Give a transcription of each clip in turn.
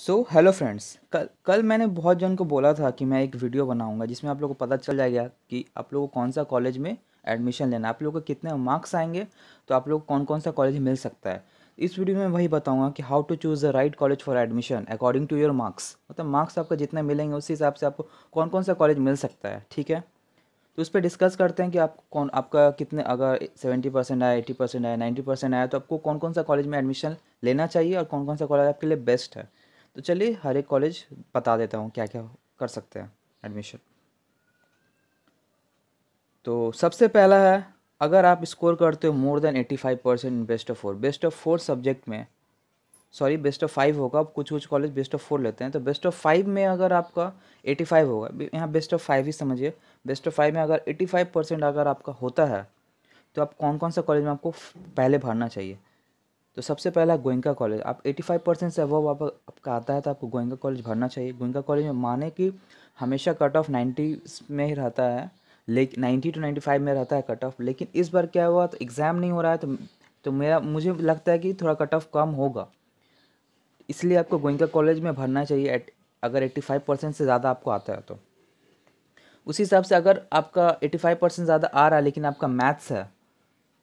so hello friends कल कल मैंने बहुत जन को बोला था कि मैं एक वीडियो बनाऊंगा जिसमें आप लोगों को पता चल जाएगा कि आप लोगों को कौन सा कॉलेज में एडमिशन लेना आप लोगों को कितने मार्क्स आएंगे तो आप लोग कौन कौन सा कॉलेज मिल सकता है इस वीडियो में वही बताऊंगा कि how to choose the right college for admission according to your marks मतलब मार्क्स आपका जितने मिलेंगे उसी हिसाब से आपको कौन कौन सा कॉलेज मिल सकता है ठीक है तो उस पर डिस्कस करते हैं कि आप कौन आपका कितने अगर सेवेंटी परसेंट आया एट्टी परसेंट आया नाइन्टी परसेंट आया तो आपको कौन कौन सा कॉलेज में एडमिशन लेना चाहिए और कौन कौन सा कॉलेज आपके लिए बेस्ट है तो चलिए हर एक कॉलेज बता देता हूँ क्या क्या कर सकते हैं एडमिशन तो सबसे पहला है अगर आप स्कोर करते हो more than eighty five percent in best of four best of four subject में सॉरी बेस्ट ऑफ फाइव होगा कुछ कुछ कॉलेज बेस्ट ऑफ फोर लेते हैं तो बेस्ट ऑफ फाइव में अगर आपका एटी फाइव होगा यहाँ बेस्ट ऑफ फाइव ही समझिए बेस्ट ऑफ फाइव में अगर एटी फाइव परसेंट अगर आपका होता है तो आप कौन कौन सा कॉलेज में आपको पहले भरना चाहिए तो सबसे पहला गोयंका कॉलेज आप 85 परसेंट से अबव आप, आपका आता है तो आपको गोयंका कॉलेज भरना चाहिए गोयंका कॉलेज में माने कि हमेशा कट ऑफ नाइन्टी में ही रहता है लेकिन नाइन्टी टू नाइन्टी फाइव में रहता है कट ऑफ लेकिन इस बार क्या हुआ तो एग्ज़ाम नहीं हो रहा है तो तो मेरा मुझे लगता है कि थोड़ा कट ऑफ कम होगा इसलिए आपको गोयंका कॉलेज में भरना चाहिए एट अगर एट्टी फाइव परसेंट से ज़्यादा आपको आता है तो उसी हिसाब से अगर आपका एट्टी फाइव परसेंट ज़्यादा आ रहा है लेकिन आपका मैथ्स है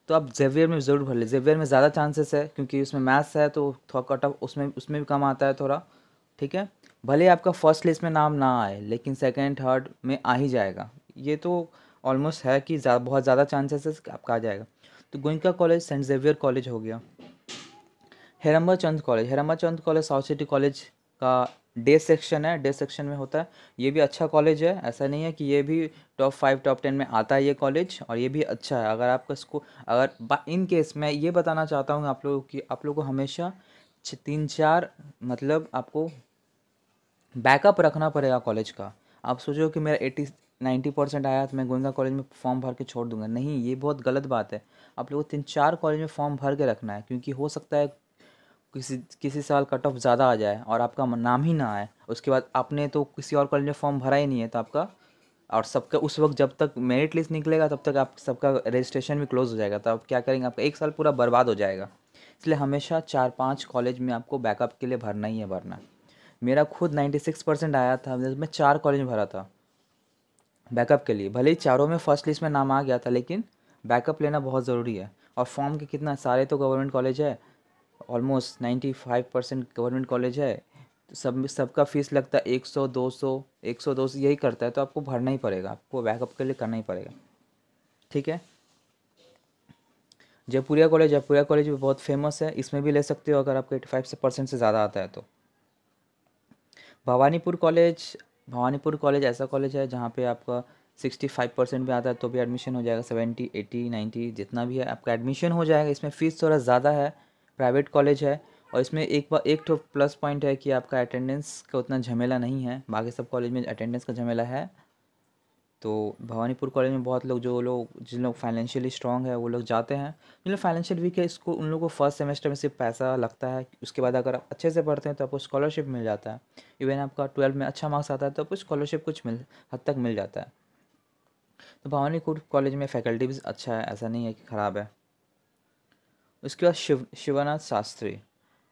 तो आप जेवियर में ज़रूर भर ले जेवियर में ज़्यादा चांसेस है क्योंकि उसमें मैथ्स है तो थोड़ा कट ऑफ उसमें उसमें भी कम आता है थोड़ा ठीक है भले आपका फर्स्ट लिस्ट में नाम ना आए लेकिन सेकेंड थर्ड में आ ही जाएगा ये तो ऑलमोस्ट है कि जा, बहुत ज़्यादा चांसेस है आपका आ जाएगा तो Goenka college saint Xavier college हो गया Heramba Chand college Heramba Chand college south city college का डे सेक्शन है डे सेक्शन में होता है ये भी अच्छा कॉलेज है ऐसा नहीं है कि ये भी टॉप फाइव टॉप टेन में आता है ये कॉलेज और ये भी अच्छा है अगर आपका इसको अगर इन केस मैं ये बताना चाहता हूँ आप लोगों की आप लोगों को हमेशा तीन चार मतलब आपको बैकअप रखना पड़ेगा कॉलेज का आप सोचो कि मेरा एटी नाइन्टी परसेंट आया तो मैं गोयनका कॉलेज में फॉर्म भर के छोड़ दूंगा नहीं ये बहुत गलत बात है आप लोगों को तीन चार कॉलेज में फॉर्म भर के रखना है क्योंकि हो सकता है किसी किसी साल कट ऑफ ज़्यादा आ जाए और आपका नाम ही ना आए उसके बाद आपने तो किसी और कॉलेज में फॉर्म भरा ही नहीं है तो आपका और सबका उस वक्त जब तक मेरिट लिस्ट निकलेगा तब तक आप सबका रजिस्ट्रेशन भी क्लोज हो जाएगा तो आप क्या करेंगे आपका एक साल पूरा बर्बाद हो जाएगा इसलिए हमेशा चार पाँच कॉलेज में आपको बैकअप के लिए भरना ही है भरना मेरा खुद नाइन्टी सिक्स परसेंट आया था मैं चार कॉलेज में भरा था बैकअप के लिए भले ही चारों में फर्स्ट लिस्ट में नाम आ गया था लेकिन बैकअप लेना बहुत ज़रूरी है और फॉर्म के कितना सारे तो गवर्नमेंट कॉलेज है almost ninety five percent government college है तो सब सबका फीस लगता है एक सौ दो सौ एक सौ दो सौ यही करता है तो आपको भरना ही पड़ेगा आपको बैकअप के लिए करना ही पड़ेगा ठीक है जयपुरिया कॉलेज जयपुरिया कॉलेज भी बहुत फेमस है इसमें भी ले सकते हो अगर आपको एटी फाइव परसेंट से ज़्यादा आता है तो भवानीपुर कॉलेज भवानीपुर कॉलेज ऐसा कॉलेज है जहाँ पे आपका सिक्सटी फाइव परसेंट भी आता है तो भी एडमिशन हो जाएगा सेवेंटी एटी नाइन्टी जितना भी है आपका एडमिशन हो जाएगा इसमें फ़ीस थोड़ा ज़्यादा है प्राइवेट कॉलेज है और इसमें एक बार एक तो प्लस पॉइंट है कि आपका अटेंडेंस का उतना झमेला नहीं है बाकी सब कॉलेज में अटेंडेंस का झमेला है तो भवानीपुर कॉलेज में बहुत लोग जो लोग जिन लोग फाइनेंशियली स्ट्रॉन्ग है वो लोग जाते हैं जिन लोग फाइनेंशियल वीक है इसको उन लोगों को फर्स्ट सेमेस्टर में सिर्फ पैसा लगता है उसके बाद अगर आप अच्छे से पढ़ते हैं तो आपको स्कॉलरशिप मिल जाता है इवन आपका ट्वेल्थ में अच्छा मार्क्स आता है तो आपको स्कॉलरशिप कुछ मिल हद तक मिल जाता है तो भवानीपुर कॉलेज में फैकल्टी भी अच्छा है ऐसा नहीं है कि ख़राब है उसके बाद शिव शिवानाथ शास्त्री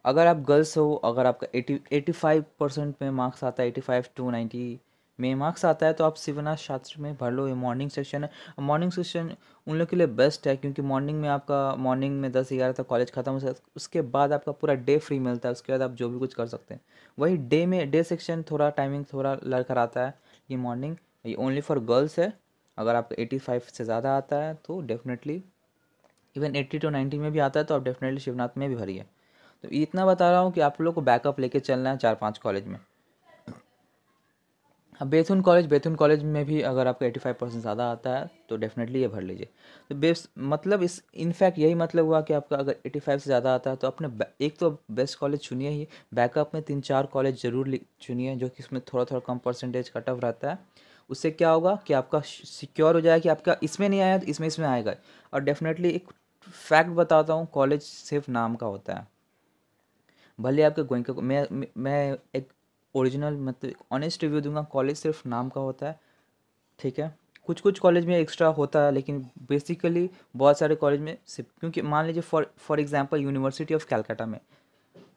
अगर आप गर्ल्स हो अगर आपका एटी एटी फाइव परसेंट में मार्क्स आता है एटी फाइव टू नाइन्टी में मार्क्स आता है तो आप शिवनाथ शास्त्री में भर लो ये मॉर्निंग सेशन है मॉर्निंग सेशन उन लोग के लिए बेस्ट है क्योंकि मॉर्निंग में आपका मॉर्निंग में दस ग्यारह तक कॉलेज खत्म हो सकता है उसके बाद आपका पूरा डे फ्री मिलता है उसके बाद आप जो भी कुछ कर सकते हैं वही डे में डे सेक्शन थोड़ा टाइमिंग थोड़ा लड़कर आता है ये मॉर्निंग ये ओनली फॉर गर्ल्स है अगर आपका एटी फाइव से ज़्यादा आता है तो definitely even eighty to ninety में भी आता है तो आप डेफिनेटली शिवनाथ में भी भरिए तो इतना बता रहा हूँ कि आप लोग को बैकअप लेके चलना है चार पाँच कॉलेज में अब बेथुन कॉलेज बेथुन कॉलेज में भी अगर आपका एटी फाइव परसेंट ज़्यादा आता है तो डेफिनेटली ये भर लीजिए तो बेस मतलब इस इनफैक्ट यही मतलब हुआ कि आपका अगर एटी फाइव से ज़्यादा आता है तो अपने एक तो बेस्ट कॉलेज चुनिए ही बैकअप में तीन चार कॉलेज ज़रूर चुनिए जो कि इसमें थोड़ा थोड़ा कम परसेंटेज कट ऑफ रहता है उससे क्या होगा कि आपका सिक्योर हो जाएगा कि आपका इसमें नहीं आया तो इसमें इसमें आएगा और डेफिनेटली एक फैक्ट बताता हूँ कॉलेज सिर्फ नाम का होता है भले आपके गोइंका मैं मैं एक ओरिजिनल मतलब ऑनेस्ट रिव्यू दूंगा कॉलेज सिर्फ नाम का होता है ठीक है कुछ कुछ कॉलेज में एक्स्ट्रा होता है लेकिन बेसिकली बहुत सारे कॉलेज में सिर्फ क्योंकि मान लीजिए for for example university of Calcutta में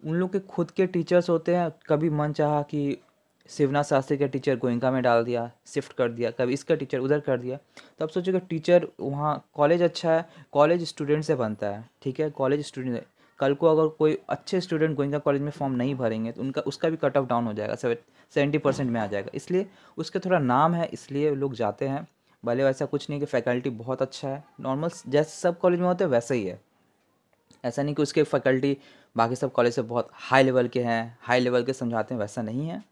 उन लोग के खुद के टीचर्स होते हैं कभी मन चाह कि शिवनाथ शास्त्री का टीचर गोयंका में डाल दिया शिफ्ट कर दिया कभी इसका टीचर उधर कर दिया तो आप सोचोगे टीचर वहाँ कॉलेज अच्छा है कॉलेज स्टूडेंट से बनता है ठीक है कॉलेज स्टूडेंट कल को अगर कोई अच्छे स्टूडेंट गोयंका कॉलेज में फॉर्म नहीं भरेंगे तो उनका उसका भी कट ऑफ डाउन हो जाएगा सेवेंटी परसेंट में आ जाएगा इसलिए उसका थोड़ा नाम है इसलिए लोग जाते हैं भले वैसा कुछ नहीं कि फैकल्टी बहुत अच्छा है नॉर्मल जैसे सब कॉलेज में होते हैं वैसे ही है ऐसा नहीं कि उसके फैकल्टी बाकी सब कॉलेज से बहुत हाई लेवल के हैं हाई लेवल के समझाते हैं वैसा नहीं है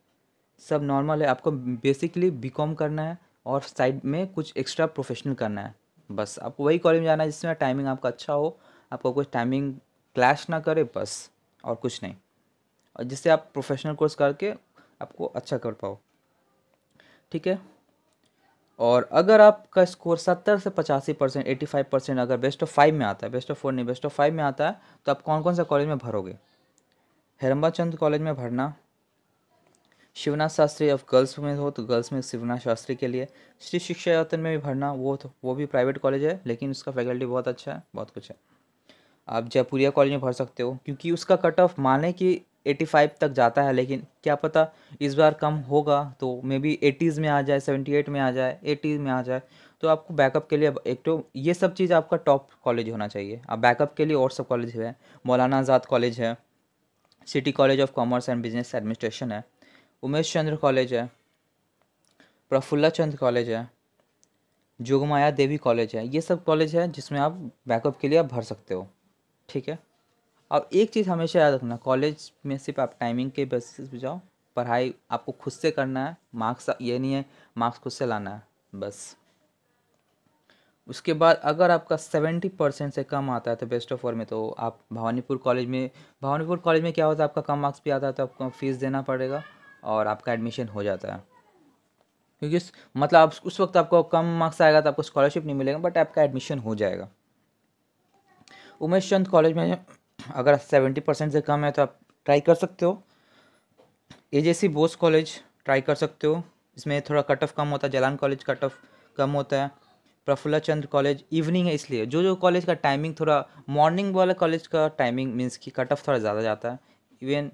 सब नॉर्मल है आपको बेसिकली बीकॉम करना है और साइड में कुछ एक्स्ट्रा प्रोफेशनल करना है बस आपको वही कॉलेज में जाना है जिसमें टाइमिंग आपका अच्छा हो आपका कुछ टाइमिंग क्लैश ना करे बस और कुछ नहीं और जिससे आप प्रोफेशनल कोर्स करके आपको अच्छा कर पाओ ठीक है और अगर आपका स्कोर सत्तर से पचासी परसेंट एटी फाइव परसेंट अगर बेस्ट ऑफ फाइव में आता है बेस्ट ऑफ फोर नहीं बेस्ट ऑफ फाइव में आता है तो आप कौन कौन सा कॉलेज में भरोगे हेरम्बा चंद कॉलेज में भरना शिवनाथ शास्त्री अब गर्ल्स में हो तो गर्ल्स में शिवनाथ शास्त्री के लिए श्री शिक्षा यत्न में भी भरना वो तो वो भी प्राइवेट कॉलेज है लेकिन उसका फैकल्टी बहुत अच्छा है बहुत कुछ है आप जयपुरिया कॉलेज में भर सकते हो क्योंकि उसका कट ऑफ माने कि फाइव तक जाता है लेकिन क्या पता इस बार कम होगा तो मे बी एटीज़ में आ जाए सेवेंटी एट में आ जाए 80 में आ जाए तो आपको बैकअप के लिए एक तो ये सब चीज़ आपका टॉप कॉलेज होना चाहिए आप बैकअप के लिए और सब कॉलेज है मौलाना आज़ाद कॉलेज है city college of commerce and business administration है उमेश चंद्र कॉलेज है प्रफुल्ला चंद्र कॉलेज है जोगमाया देवी कॉलेज है ये सब कॉलेज है जिसमें आप बैकअप के लिए आप भर सकते हो ठीक है अब एक चीज़ हमेशा याद रखना कॉलेज में सिर्फ आप टाइमिंग के बेसिस पे जाओ पढ़ाई आपको खुद से करना है मार्क्स ये नहीं है मार्क्स खुद से लाना है बस उसके बाद अगर आपका सेवेंटी परसेंट से कम आता है तो बेस्ट ऑफ फोर में तो आप भवानीपुर कॉलेज में भवानीपुर कॉलेज में क्या होता है आपका कम मार्क्स भी आता है तो आपको फीस देना पड़ेगा और आपका एडमिशन हो जाता है क्योंकि मतलब आप उस वक्त आपको कम मार्क्स आएगा तो आपको स्कॉलरशिप नहीं मिलेगा बट आपका एडमिशन हो जाएगा उमेश चंद कॉलेज में अगर सेवेंटी परसेंट से कम है तो आप ट्राई कर सकते हो एजेसी बोस कॉलेज ट्राई कर सकते हो इसमें थोड़ा कट ऑफ कम होता है जलान कॉलेज कट ऑफ कम होता है प्रफुल्ला चंद्र कॉलेज इवनिंग है इसलिए जो जो कॉलेज का टाइमिंग थोड़ा मॉर्निंग वाला कॉलेज का टाइमिंग मीन्स कि कट ऑफ थोड़ा ज़्यादा जाता है इवन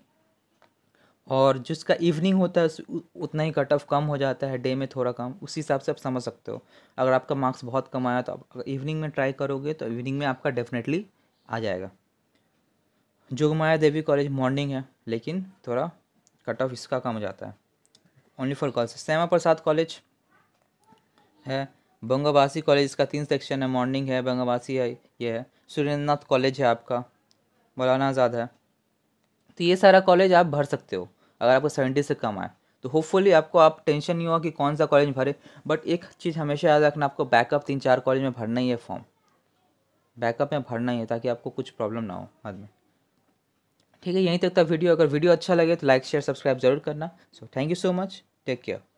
और जिसका इवनिंग होता है उतना ही कट ऑफ कम हो जाता है डे में थोड़ा कम उसी हिसाब से आप समझ सकते हो अगर आपका मार्क्स बहुत कम आया तो आप इवनिंग में ट्राई करोगे तो इवनिंग में आपका डेफिनेटली आ जाएगा जोगमाया देवी कॉलेज मॉर्निंग है लेकिन थोड़ा कट ऑफ इसका कम हो जाता है only for girls Shyama Prasad college है बंगावासी कॉलेज इसका तीन सेक्शन है मॉर्निंग है बंगावासी है ये है सुरेंद्रनाथ कॉलेज है आपका मौलाना आज़ाद है तो ये सारा कॉलेज आप भर सकते हो अगर आपको सेवेंटी से कम आए तो होपफुली आपको आप टेंशन नहीं होगा कि कौन सा कॉलेज भरे बट एक चीज़ हमेशा याद रखना आपको बैकअप तीन चार कॉलेज में भरना ही है फॉर्म बैकअप में भरना ही है ताकि आपको कुछ प्रॉब्लम ना हो बाद में ठीक है यहीं तक था वीडियो अगर वीडियो अच्छा लगे तो लाइक शेयर सब्सक्राइब जरूर करना so thank you so much take care